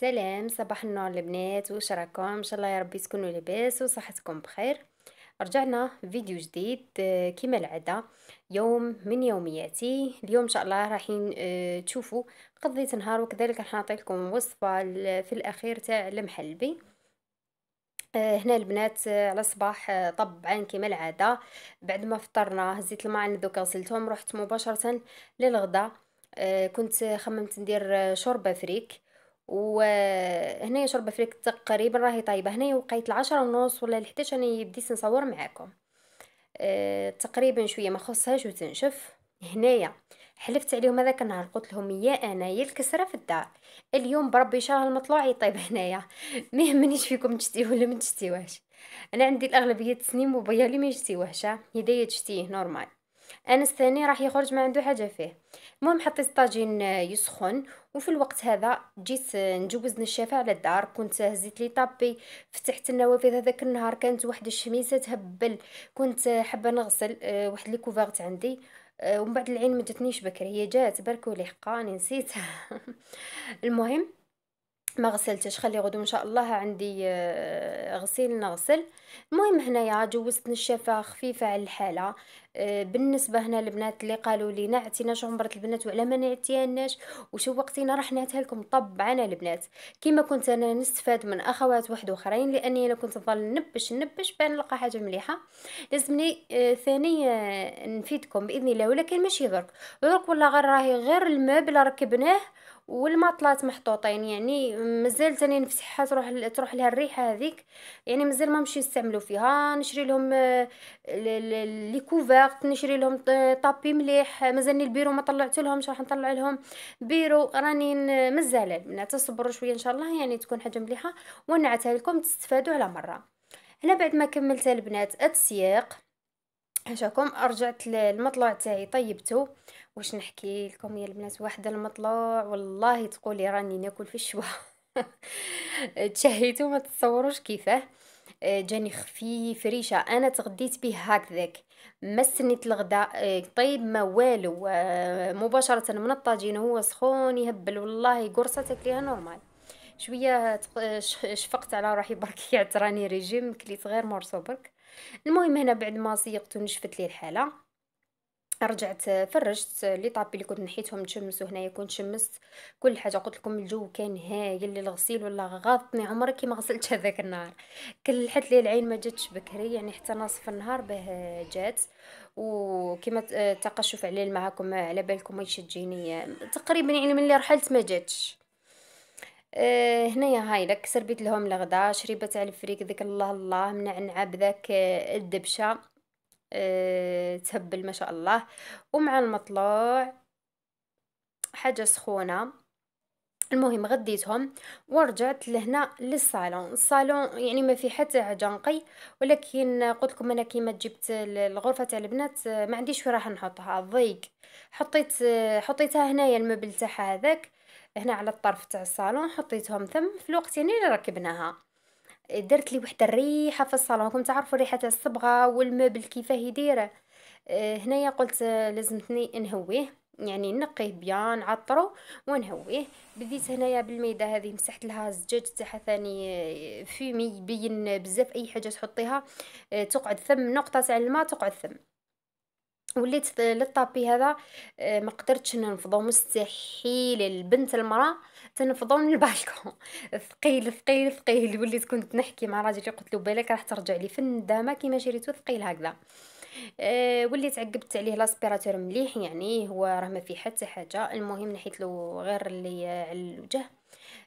سلام صباح النور البنات واش راكم ان شاء الله يا ربي تكونوا لاباس وصحتكم بخير رجعنا فيديو جديد آه، كما العاده يوم من يومياتي اليوم ان شاء الله رايحين آه، تشوفوا قضيت نهار وكذلك راح نعطي لكم وصفه في الاخير تاع المحلبي آه، هنا البنات على الصباح طبعا كما العاده بعد ما فطرنا هزيت الماعن دوك غسلتهم رحت مباشره للغدا كنت خممت ندير شوربه فريك وهنا شرب فريك تقريبا راهي طايبه هنا وقيت العشرة ونص ولا لحتاش انا بديت نصور معاكم أه تقريبا شويه ما خصهاش وتنشف هنايا حلفت عليهم هذاك النهار قلت لهم يا انا يا الكسره في الدار اليوم بربي شراه المطلوع يطيب إيه هنايا ما يهمنيش فيكم تشتيه ولا ما تشتيوهش انا عندي الاغلبيه تسنيم وبيالي لي ما يشتيوهش هدايا تشتيه نورمال انس ثاني راح يخرج ما عنده حاجه فيه المهم حطيت الطاجين آه، يسخن وفي الوقت هذا جيت آه، نجوز نشافة على الدار كنت هزيت لي طابي فتحت النوافذ هذاك النهار كانت واحد الشميسه تهبل كنت آه، حابه نغسل واحد لي كوفرت عندي ومن بعد العين ما جاتنيش بكري هي جات بركو لي حقاني نسيتها المهم ما غسلتش خلي غدو ان شاء الله عندي آه، غسيل نغسل المهم هنايا جوزت نشافه خفيفه على الحاله آه، بالنسبه هنا البنات اللي قالوا لي نعتيناش عمرة البنات وعلى ما نعتيناش وشوقتينا راح نعتها لكم طبعا البنات كيما كنت انا نستفاد من اخوات واحد اخرين لاني انا كنت نظل نبش نبش بان نلقى حاجه مليحه لازمني آه، ثاني نفيدكم باذن الله ولكن ماشي درك درك ولا غير راهي غير المبل ركبناه والماطلات محطوطين يعني مازال تاني نفسحها تروح تروح لها الريحه هذيك يعني مازال ما مشي نستعملو فيها نشري لهم آه، لي كوفرت نشري لهم آه، طابي مليح مازالني البيرو ما طلعت لهمش راح نطلع لهم بيرو راني مازال من تصبروا شويه ان شاء الله يعني تكون حاجه مليحه ونعتها لكم تستفادوا على مره هنا بعد ما كملت البنات التسييق هشاكم رجعت للمطلوع تاعي طيبته واش نحكي لكم يا البنات واحد المطلوع والله تقولي راني ناكل في الشوا تشهيتو ما تتصوروش كيفاه آه، جاني خفيف ريشه انا تغديت به هكذاك ما سنيت الغداء آه، طيب ما والو آه، مباشره من الطاجين هو سخون يهبل والله قرصه تاكليها نورمال شويه شفقت على روحي برك يعتراني ريجيم كليت غير مرسو برك المهم هنا بعد ما سيقت ونشفت لي الحاله رجعت آه، فرشت آه، لي طابي اللي كنت نحيتهم نشمسو هنايا كنت شمست كل حاجه قلت لكم الجو كان هايل الغسيل ولا غاطني عمري كي ما غسلت هذاك النهار كلحت لي العين ما جاتش بكري يعني حتى نصف النهار به آه، جات وكما تقشف عليه معاكم على بالكم ما تجيني تقريبا يعني ملي رحلت ما جاتش آه، هنايا هاي لك سربيت لهم الغدا شريبه تاع الفريك ذاك الله الله منعنعه ذاك آه، الدبشه آه تهبل ما شاء الله ومع المطلوع حاجه سخونه المهم غديتهم ورجعت لهنا للصالون الصالون يعني ما في حتى حاجه نقي ولكن قلت لكم انا كيما جبت الغرفه تاع البنات آه، ما عنديش وين راح نحطها ضيق حطيت حطيتها هنايا المبل تاعها هذاك هنا على الطرف تاع الصالون حطيتهم ثم في الوقت يعني اللي ركبناها درت لي واحد الريحه في الصالون راكم تعرفوا ريحه تاع الصبغه والمبل كيفاه يدير هنايا قلت آه، لازمتني نهويه يعني نقيه بيان نعطرو ونهويه بديت هنايا بالميده هذه مسحت لها الزجاج تاعها ثاني آه، فيمي يبين بزاف اي حاجه تحطيها آه، تقعد ثم نقطه تاع الماء تقعد ثم وليت للطابي هذا آه، ما قدرتش ننفضو مستحيل البنت المراه تنفضو من البالكون ثقيل ثقيل ثقيل وليت كنت نحكي مع راجلي قلت له بالك راح ترجع لي في الندامه كيما شريتو ثقيل هكذا آه، وليت عقبت عليه لاسبيراتور مليح يعني هو راه ما في حتى حاجه المهم نحيت له غير اللي على آه، الوجه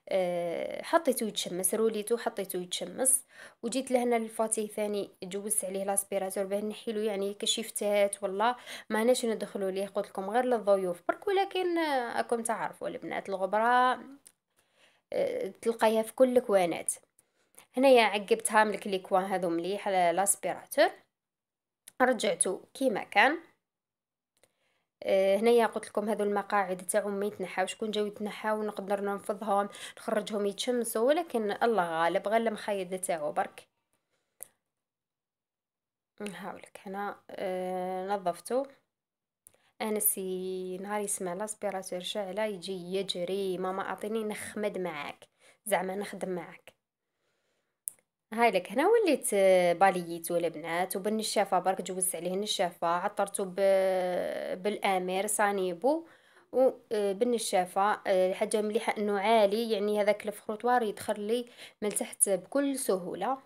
آه، حطيته يتشمس روليته حطيته يتشمس وجيت لهنا للفاتي ثاني جوزت عليه لاسبيراتور باه نحيلو يعني كشيفتات والله ما ناش ندخلو ليه قلت لكم غير للضيوف برك ولكن راكم تعرفوا البنات الغبره آه، تلقايها في كل الكوانات هنايا عقبتها من الكليكوان هذو مليح لاسبيراتور رجعته كيما كان آه، هنايا قلت لكم هذو المقاعد تاع ما يتنحاوش شكون جاو يتنحاو نقدر ننفضهم نخرجهم يتشمسوا ولكن الله غالب غير المخايد تاعو برك نحاولك هنا آه نظفته انا سي نهار يسمع لاسبيراتور شاعله يجي يجري ماما اعطيني نخمد معاك زعما نخدم معاك لك هنا وليت باليتو البنات وبالنشافه برك جوزت عليه النشافه عطرته بالامير صانيبو وبالنشافه آه، الحاجه آه، مليحه انه عالي يعني هذاك الفخروطوار يدخل لي من تحت بكل سهوله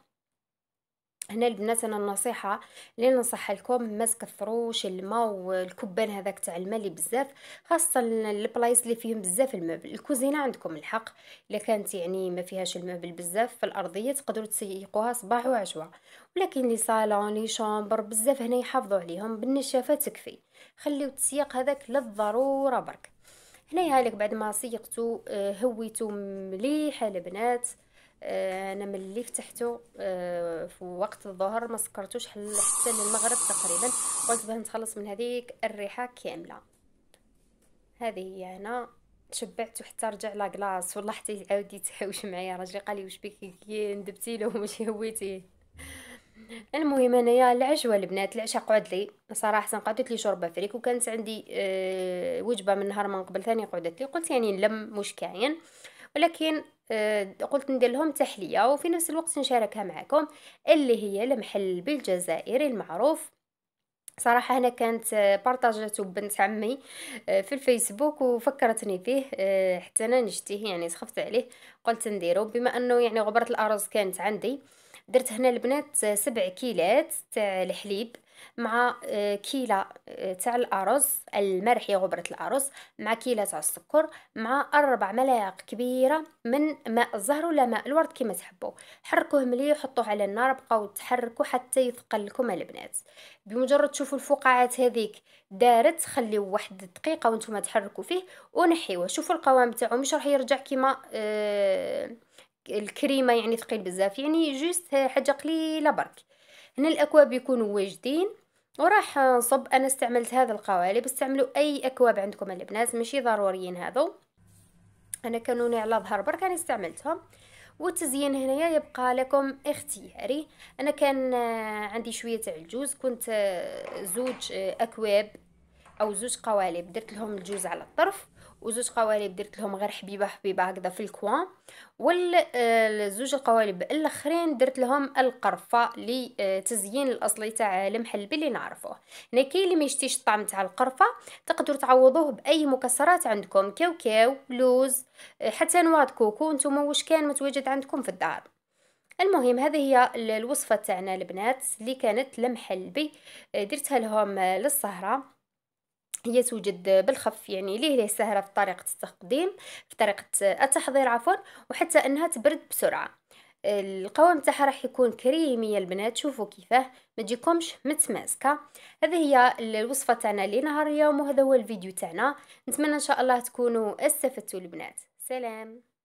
هنا البنات انا النصيحه اللي ننصح لكم ما تكثروش الماء والكبان هذاك تاع الماء اللي بزاف خاصه البلايص اللي فيهم بزاف الموبل الكوزينه عندكم الحق الا كانت يعني ما فيهاش المبل بزاف في الارضيه تقدروا تسيقوها صباح وعشوه ولكن لي صالون لي شومبر بزاف هنا يحافظوا عليهم بالنشافه تكفي خليو التسييق هذاك للضروره برك هنايا لك بعد ما سيقتو آه، هويتو مليحه البنات آه، انا ملي فتحته آه، في وقت الظهر ما سكرتوش حتى للمغرب تقريبا قلت باه نتخلص من هذيك الريحه كامله هذه هي هنا تشبعت وحتى رجع لا كلاص والله حتى عاود يتهاوش معايا راجلي قال لي واش بك ندبتي له ماشي هويتي المهم انايا العشوه البنات العشاء قعد لي صراحه قعدت لي شوربه فريك وكانت عندي أه وجبه من نهار من قبل ثاني قعدت لي قلت يعني نلم مش كاين يعني ولكن آه، قلت ندير لهم تحليه وفي نفس الوقت نشاركها معكم اللي هي المحل بالجزائري المعروف صراحه انا كانت آه، بارطاجاتو بنت عمي آه، في الفيسبوك وفكرتني فيه حتى انا نشتيه يعني سخفت عليه قلت نديرو بما انه يعني غبره الارز كانت عندي درت هنا البنات سبع كيلات تاع الحليب مع آه، كيلة آه، تاع الأرز المرحي غبرة الأرز مع كيلة تاع السكر مع أربع ملاعق كبيرة من ماء الزهر ولا ماء الورد كما تحبوا حركوه مليح وحطوه على النار بقاو تحركوا حتى يثقل لكم البنات بمجرد تشوفوا الفقاعات هذيك دارت خليه واحد دقيقة وانتم تحركوا فيه ونحيوه شوفوا القوام تاعو مش راح يرجع كيما آه الكريمه يعني ثقيل بزاف يعني جوست حاجه قليله برك هنا الاكواب يكونوا واجدين وراح نصب انا استعملت هذا القوالب استعملوا اي اكواب عندكم البنات ماشي ضروريين هذو انا كانوني على ظهر برك انا استعملتهم والتزيين هنايا يبقى لكم اختياري انا كان آه، عندي شويه تاع الجوز كنت آه، زوج آه، اكواب او زوج قوالب درت لهم الجوز على الطرف وزوج قوالب درت لهم غير حبيبه حبيبه هكذا في الكوان والزوج آه، القوالب الاخرين درت لهم القرفه لتزيين آه، الاصلي تاع المحلبي اللي, نعرفوه هنا كاين اللي ما يشتيش الطعم تاع القرفه تقدروا تعوضوه باي مكسرات عندكم كاوكاو لوز آه، حتى نواه كوكو نتوما واش كان متواجد عندكم في الدار المهم هذه هي الوصفه تاعنا البنات اللي كانت المحلبي درتها لهم للسهره هي توجد بالخف يعني ليه ليه سهله في طريقه التقديم في طريقه التحضير عفوا وحتى انها تبرد بسرعه القوام تاعها راح يكون كريمي يا البنات شوفوا كيفاه ما تجيكمش متماسكه هذه هي الوصفه تاعنا لنهار اليوم وهذا هو الفيديو تاعنا نتمنى ان شاء الله تكونوا استفدتوا البنات سلام